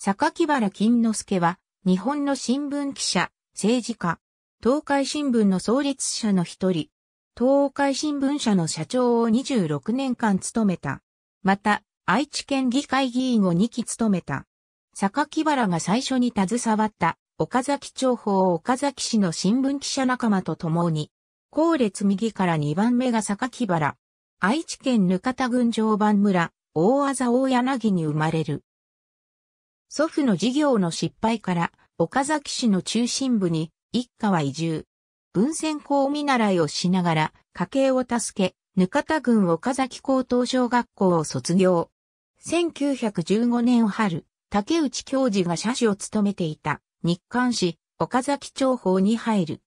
榊原金之助は、日本の新聞記者、政治家、東海新聞の創立者の一人、東海新聞社の社長を26年間務めた。また、愛知県議会議員を2期務めた。榊原が最初に携わった、岡崎町を岡崎市の新聞記者仲間と共に、後列右から2番目が榊原。愛知県ぬかた郡常磐村、大あざ大柳に生まれる。祖父の事業の失敗から、岡崎市の中心部に一家は移住。文専校見習いをしながら家計を助け、ぬた郡岡崎高等小学校を卒業。1915年春、竹内教授が社主を務めていた日刊誌岡崎長報に入る。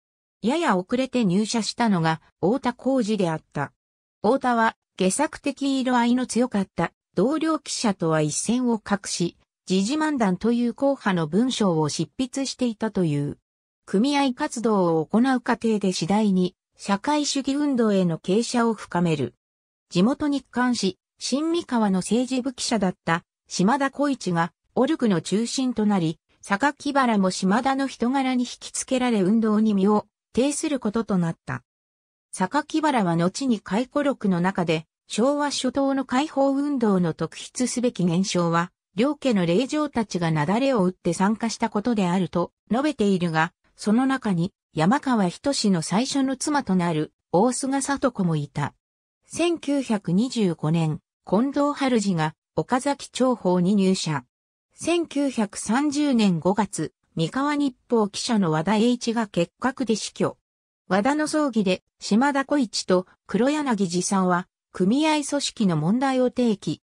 やや遅れて入社したのが大田浩二であった。大田は下作的色合いの強かった同僚記者とは一線を画し、時事漫談という硬派の文章を執筆していたという。組合活動を行う過程で次第に社会主義運動への傾斜を深める。地元日刊誌、新三河の政治部記者だった島田小一がオルクの中心となり、榊原も島田の人柄に引きつけられ運動に身を呈することとなった。榊原は後に回顧録の中で、昭和初頭の解放運動の特筆すべき現象は、両家の霊場たちが雪崩を打って参加したことであると述べているが、その中に山川仁の最初の妻となる大菅里子もいた。1925年、近藤春次が岡崎長報に入社。1930年5月、三河日報記者の和田栄一が結核で死去。和田の葬儀で島田小一と黒柳寺さんは組合組織の問題を提起、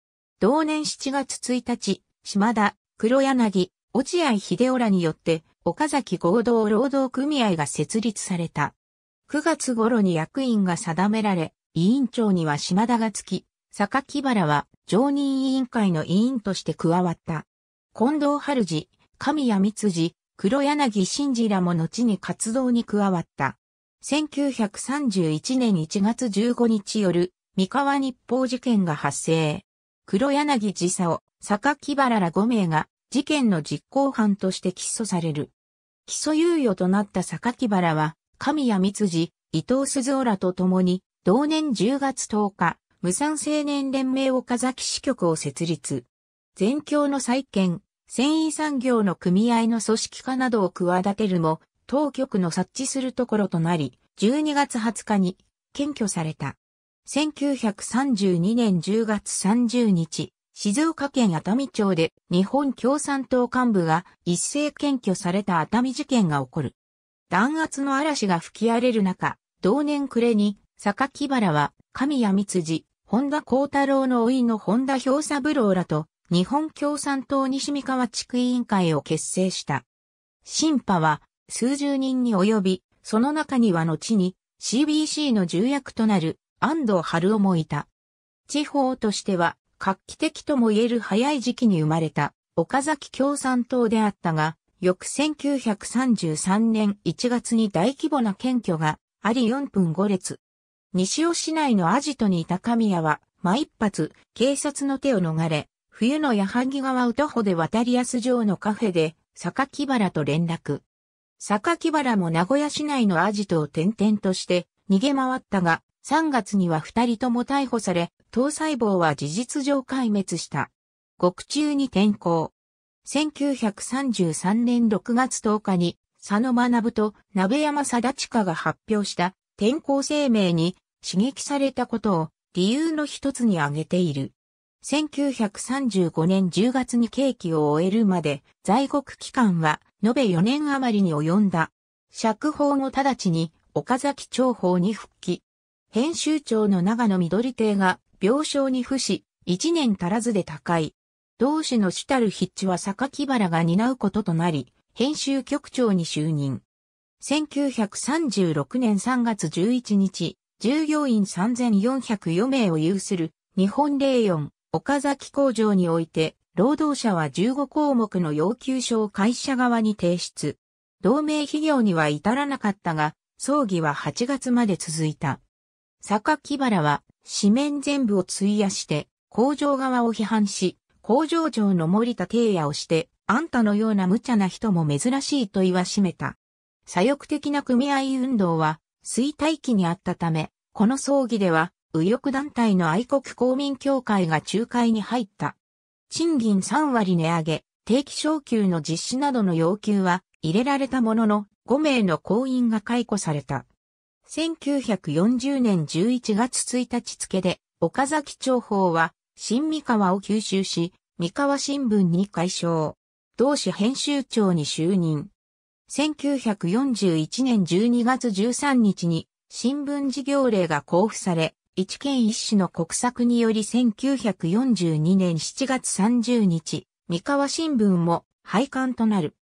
同年7月1日、島田、黒柳、落合秀夫らによって、岡崎合同労働組合が設立された。9月頃に役員が定められ、委員長には島田がつき、坂木原は常任委員会の委員として加わった。近藤春次、神谷光次、黒柳真次らも後に活動に加わった。1931年1月15日夜、三河日報事件が発生。黒柳治佐を、坂木原ら5名が事件の実行犯として起訴される。起訴猶予となった坂木原は、神谷光次、伊藤鈴夫らと共に、同年10月10日、無産青年連盟岡崎支局を設立。全協の再建、繊維産業の組合の組織化などを企てるも、当局の察知するところとなり、12月20日に検挙された。1932年10月30日、静岡県熱海町で日本共産党幹部が一斉検挙された熱海事件が起こる。弾圧の嵐が吹き荒れる中、同年暮れに、榊原は、神谷光次、本田光太郎の甥の本田兵三郎らと、日本共産党西三河地区委員会を結成した。審判は、数十人に及び、その中には後に、CBC の重役となる安藤春夫もいた。地方としては画期的とも言える早い時期に生まれた岡崎共産党であったが、翌1933年1月に大規模な検挙があり4分5列。西尾市内のアジトにいた神谷は、ま一発、警察の手を逃れ、冬の矢作川う徒歩で渡り安城のカフェで、榊原と連絡。榊原も名古屋市内のアジトを転々として逃げ回ったが、3月には2人とも逮捕され、党細胞は事実上壊滅した。獄中に転校。1933年6月10日に、佐野学と鍋山貞親が発表した転校声明に刺激されたことを理由の一つに挙げている。1935年10月に刑期を終えるまで在獄期間は延べ4年余りに及んだ。釈放後直ちに岡崎長法に復帰。編集長の長野緑亭が病床に付し、一年足らずで高い。同志の主たる筆致は木原が担うこととなり、編集局長に就任。1936年3月11日、従業員3404名を有する日本霊園岡崎工場において、労働者は15項目の要求書を会社側に提出。同盟企業には至らなかったが、葬儀は8月まで続いた。坂木原は、紙面全部を費やして、工場側を批判し、工場長の森田定也をして、あんたのような無茶な人も珍しいと言わしめた。左翼的な組合運動は、衰退期にあったため、この葬儀では、右翼団体の愛国公民協会が仲介に入った。賃金3割値上げ、定期昇給の実施などの要求は入れられたものの、5名の行員が解雇された。1940年11月1日付で、岡崎町法は、新三河を吸収し、三河新聞に改称。同志編集長に就任。1941年12月13日に、新聞事業令が交付され、一県一市の国策により1942年7月30日、三河新聞も廃刊となる。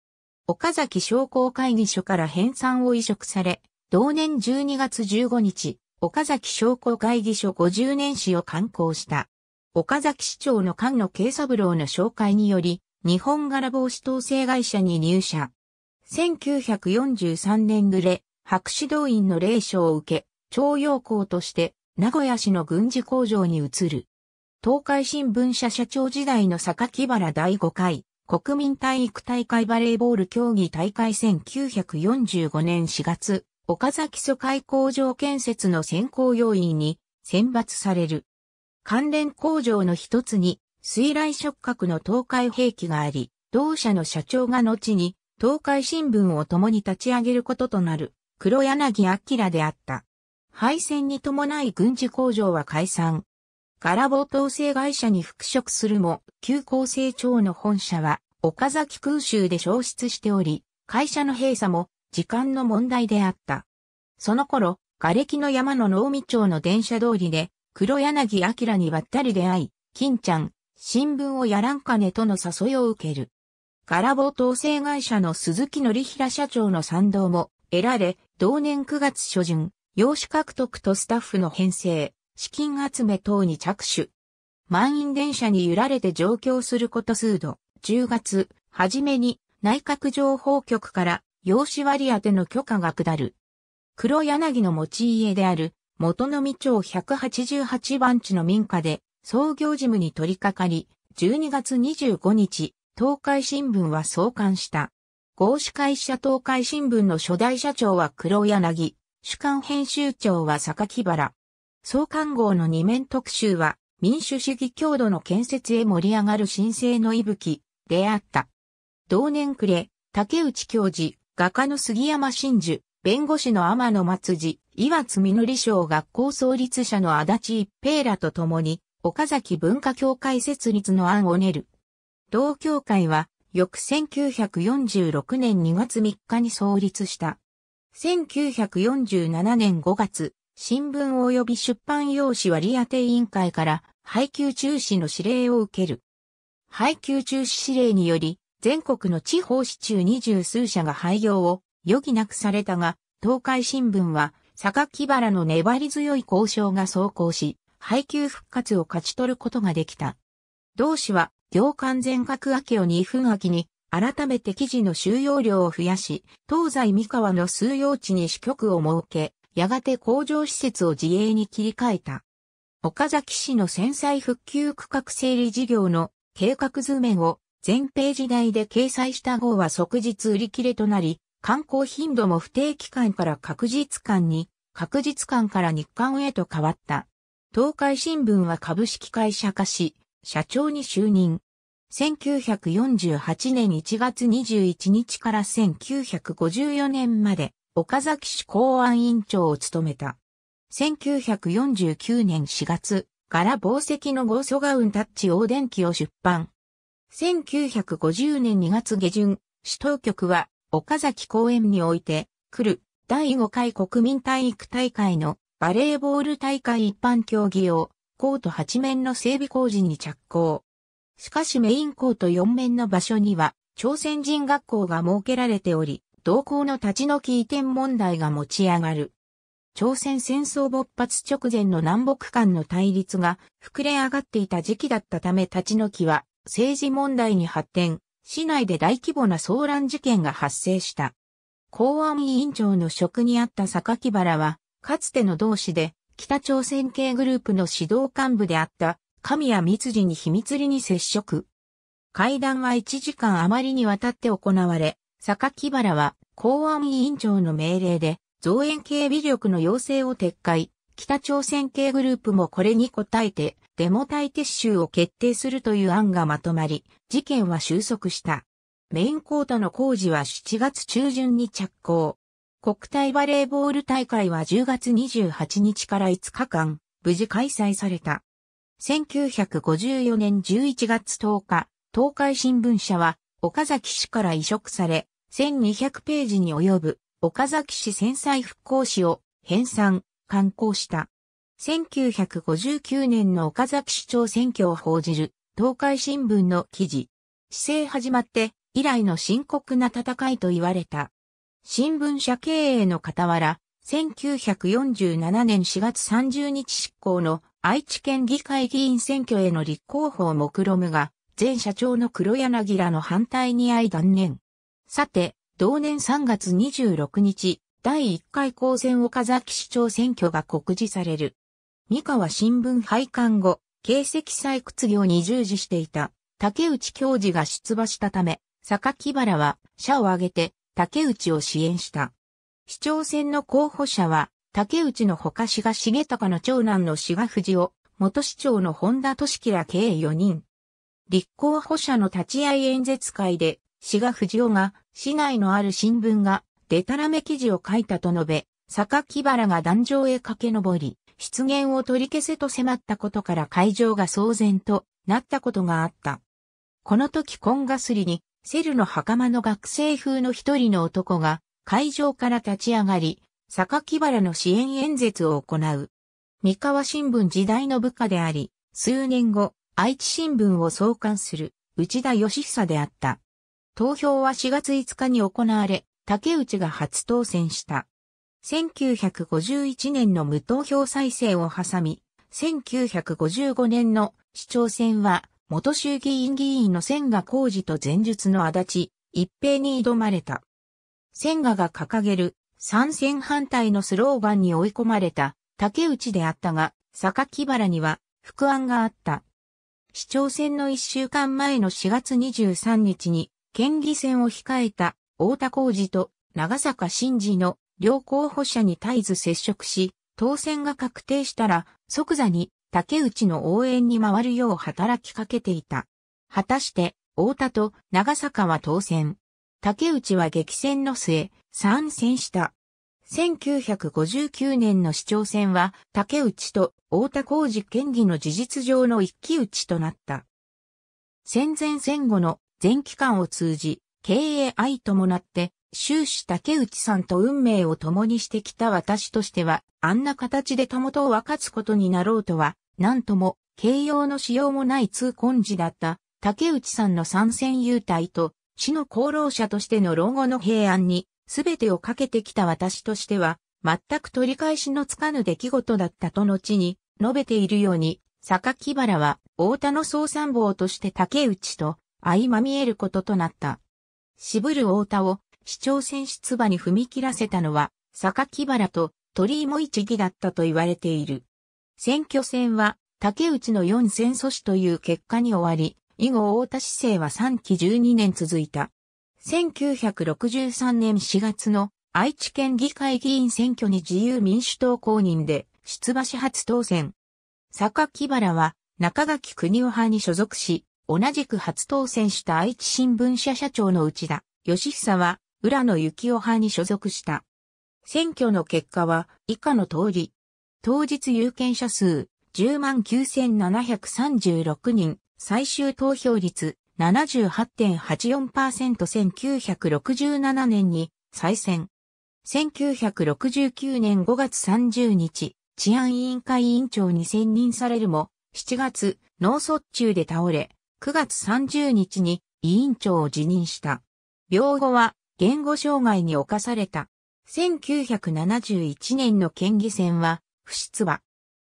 岡崎商工会議所から編纂を移植され、同年12月15日、岡崎商工会議所50年史を刊行した。岡崎市長の菅野慶三郎の紹介により、日本柄防止統制会社に入社。1943年暮れ、白紙動員の霊賞を受け、徴用工として名古屋市の軍事工場に移る。東海新聞社社長時代の木原第5回国民体育大会バレーボール競技大会1945年4月岡崎疎開工場建設の選考要員に選抜される。関連工場の一つに、水雷触覚の東海兵器があり、同社の社長が後に、東海新聞を共に立ち上げることとなる、黒柳明であった。敗戦に伴い軍事工場は解散。ガラボ統制会社に復職するも、旧厚生庁の本社は、岡崎空襲で消失しており、会社の閉鎖も、時間の問題であった。その頃、瓦礫の山の能美町の電車通りで、黒柳明にばったり出会い、金ちゃん、新聞をやらんかねとの誘いを受ける。ガラボ統制会社の鈴木則平社長の賛同も得られ、同年9月初旬、用紙獲得とスタッフの編成、資金集め等に着手。満員電車に揺られて上京すること数度、10月、初めに内閣情報局から養子割当の許可が下る。黒柳の持ち家である、元の未町188番地の民家で、創業事務に取り掛かり、12月25日、東海新聞は創刊した。合資会社東海新聞の初代社長は黒柳、主幹編集長は榊原。創刊号の2面特集は、民主主義強度の建設へ盛り上がる新生の息吹であった。同年暮れ、竹内教授、画家の杉山真珠、弁護士の天野松次、岩津実賞学校創立者の足立一平らと共に、岡崎文化協会設立の案を練る。同協会は、翌1946年2月3日に創立した。1947年5月、新聞及び出版用紙割当委員会から配給中止の指令を受ける。配給中止指令により、全国の地方支中二十数社が廃業を余儀なくされたが、東海新聞は、坂木原の粘り強い交渉が走行し、配給復活を勝ち取ることができた。同市は、行間全角明けを2分明けに、改めて記事の収容量を増やし、東西三河の数用地に支局を設け、やがて工場施設を自営に切り替えた。岡崎市の戦災復旧区画整理事業の計画図面を全ページ代で掲載した号は即日売り切れとなり、観光頻度も不定期間から確実間に、確実間から日刊へと変わった。東海新聞は株式会社化し、社長に就任。1948年1月21日から1954年まで、岡崎市公安委員長を務めた。1949年4月、柄宝石のゴ祖ソガウンタッチ大電機を出版。1950年2月下旬、市当局は岡崎公園において、来る第5回国民体育大会のバレーボール大会一般競技用、コート8面の整備工事に着工。しかしメインコート4面の場所には、朝鮮人学校が設けられており、同校の立ち退き移転問題が持ち上がる。朝鮮戦争勃発直前の南北間の対立が膨れ上がっていた時期だったため立ち退きは政治問題に発展、市内で大規模な騒乱事件が発生した。公安委員長の職にあった榊原は、かつての同志で、北朝鮮系グループの指導幹部であった神谷光次に秘密裏に接触。会談は1時間余りにわたって行われ、榊原は公安委員長の命令で増援警備力の要請を撤回、北朝鮮系グループもこれに応えてデモ隊撤収を決定するという案がまとまり、事件は収束した。メインコートの工事は7月中旬に着工。国体バレーボール大会は10月28日から5日間、無事開催された。1954年11月10日、東海新聞社は岡崎市から移植され、1200ページに及ぶ岡崎市戦災復興史を編纂、刊行した。1959年の岡崎市長選挙を報じる東海新聞の記事。市政始まって以来の深刻な戦いと言われた。新聞社経営の傍ら、1947年4月30日執行の愛知県議会議員選挙への立候補を目論むが、前社長の黒柳らの反対に相断念。さて、同年3月26日、第1回公選岡崎市長選挙が告示される。三河新聞廃刊後、形跡採掘業に従事していた竹内教授が出馬したため、坂木原は社を挙げて竹内を支援した。市長選の候補者は、竹内の他志賀重隆の長男の志賀藤夫、元市長の本田俊樹ら計4人。立候補者の立ち会い演説会で、志賀藤夫が市内のある新聞がデタラメ記事を書いたと述べ、坂木原が壇上へ駆け上り、出現を取り消せと迫ったことから会場が騒然となったことがあった。この時コンガスリに、セルの袴の学生風の一人の男が会場から立ち上がり、榊原の支援演説を行う。三河新聞時代の部下であり、数年後、愛知新聞を創刊する内田義久であった。投票は4月5日に行われ、竹内が初当選した。1951年の無投票再生を挟み、1955年の市長選は、元衆議院議員の千賀浩二と前述の足立、一平に挑まれた。千賀が掲げる参戦反対のスローガンに追い込まれた竹内であったが、榊原には副案があった。市長選の一週間前の4月23日に県議選を控えた太田浩二と長坂真二の両候補者に絶えず接触し、当選が確定したら即座に竹内の応援に回るよう働きかけていた。果たして、大田と長坂は当選。竹内は激戦の末、参戦した。1959年の市長選は、竹内と大田浩二県議の事実上の一騎打ちとなった。戦前戦後の全期間を通じ、経営愛伴って終始竹内さんと運命を共にしてきた私としては、あんな形でたもとを分かつことになろうとは、なんとも、形容のしようもない痛恨時だった、竹内さんの参戦優待と、死の功労者としての老後の平安に、すべてをかけてきた私としては、全く取り返しのつかぬ出来事だったと後に、述べているように、榊原は、大田の総参謀として竹内と、相まみえることとなった。渋る大田を、市長選出馬に踏み切らせたのは、坂木原と鳥居も一義だったと言われている。選挙戦は、竹内の四戦阻止という結果に終わり、以後大田市政は3期12年続いた。1963年4月の愛知県議会議員選挙に自由民主党公認で出馬し初当選。坂木原は中垣国夫派に所属し、同じく初当選した愛知新聞社社長の内田義久は浦野幸男派に所属した。選挙の結果は以下の通り。当日有権者数109,736人、最終投票率 78.84%1967 年に再選。1969年5月30日、治安委員会委員長に選任されるも、7月、脳卒中で倒れ、9月30日に委員長を辞任した。病後は言語障害に侵された。1971年の県議選は、不出馬。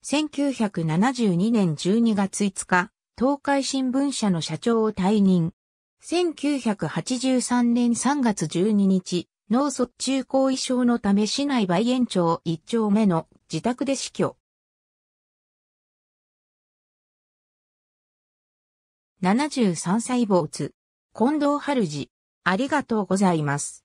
1972年12月5日、東海新聞社の社長を退任。1983年3月12日、脳卒中後遺症のため市内梅園町1丁目の自宅で死去。73歳坊津、近藤春治。ありがとうございます。